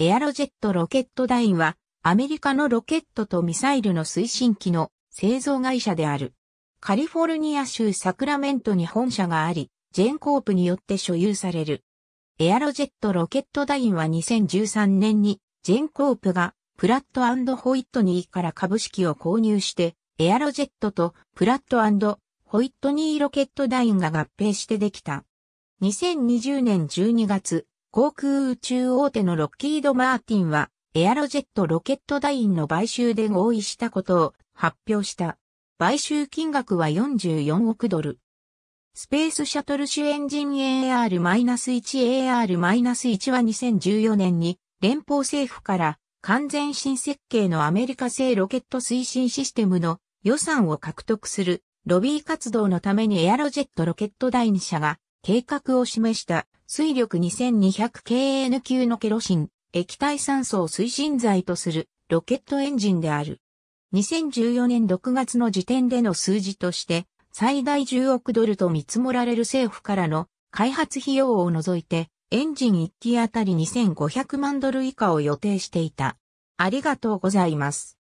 エアロジェットロケットダインは、アメリカのロケットとミサイルの推進機の製造会社である。カリフォルニア州サクラメントに本社があり、ジェンコープによって所有される。エアロジェットロケットダインは2013年に、ジェンコープがプラットホイットニーから株式を購入して、エアロジェットとプラットホイットニーロケットダインが合併してできた。2020年12月、航空宇宙大手のロッキード・マーティンは、エアロジェットロケットダインの買収で合意したことを発表した。買収金額は44億ドル。スペースシャトル主エンジン AR-1AR-1 は2014年に連邦政府から完全新設計のアメリカ製ロケット推進システムの予算を獲得するロビー活動のためにエアロジェットロケットイン社が計画を示した水力 2200kN 級のケロシン、液体酸素を推進剤とするロケットエンジンである。2014年6月の時点での数字として、最大10億ドルと見積もられる政府からの開発費用を除いて、エンジン1機あたり2500万ドル以下を予定していた。ありがとうございます。